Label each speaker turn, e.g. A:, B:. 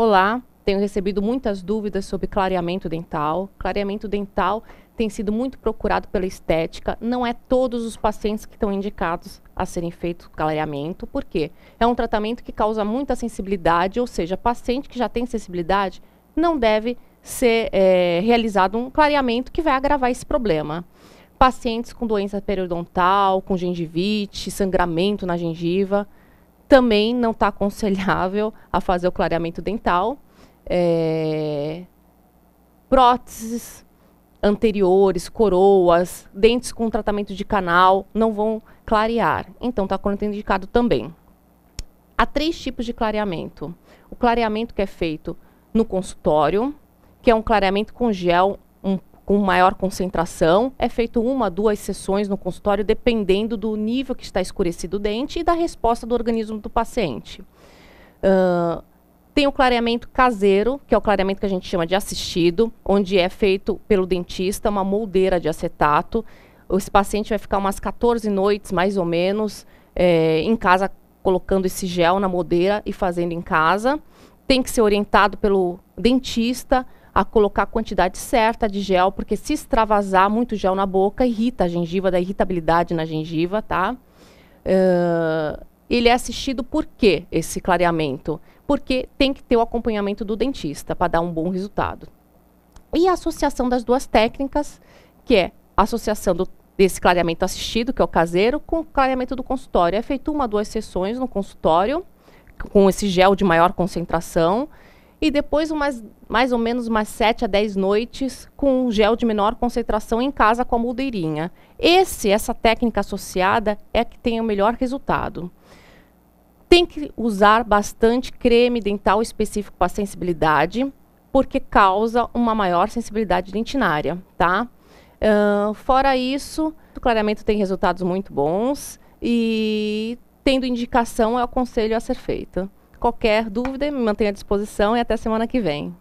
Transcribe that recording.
A: Olá, tenho recebido muitas dúvidas sobre clareamento dental. Clareamento dental tem sido muito procurado pela estética. Não é todos os pacientes que estão indicados a serem feitos clareamento, Por quê? é um tratamento que causa muita sensibilidade, ou seja, paciente que já tem sensibilidade não deve ser é, realizado um clareamento que vai agravar esse problema. Pacientes com doença periodontal, com gengivite, sangramento na gengiva, também não está aconselhável a fazer o clareamento dental. É, próteses anteriores, coroas, dentes com tratamento de canal não vão clarear. Então está contraindicado também. Há três tipos de clareamento. O clareamento que é feito no consultório, que é um clareamento com gel com maior concentração. É feito uma, duas sessões no consultório, dependendo do nível que está escurecido o dente e da resposta do organismo do paciente. Uh, tem o clareamento caseiro, que é o clareamento que a gente chama de assistido, onde é feito pelo dentista uma moldeira de acetato. Esse paciente vai ficar umas 14 noites, mais ou menos, é, em casa, colocando esse gel na moldeira e fazendo em casa. Tem que ser orientado pelo dentista a colocar a quantidade certa de gel, porque se extravasar muito gel na boca, irrita a gengiva, dá irritabilidade na gengiva, tá? Uh, ele é assistido por quê, esse clareamento? Porque tem que ter o acompanhamento do dentista para dar um bom resultado. E a associação das duas técnicas, que é a associação do, desse clareamento assistido, que é o caseiro, com o clareamento do consultório. É feito uma, duas sessões no consultório, com esse gel de maior concentração, e depois umas, mais ou menos umas 7 a 10 noites com um gel de menor concentração em casa com a moldeirinha. Esse, essa técnica associada é que tem o melhor resultado. Tem que usar bastante creme dental específico para sensibilidade, porque causa uma maior sensibilidade dentinária, tá? Uh, fora isso, o clareamento tem resultados muito bons e tendo indicação é o conselho a ser feito. Qualquer dúvida, me mantenha à disposição e até semana que vem.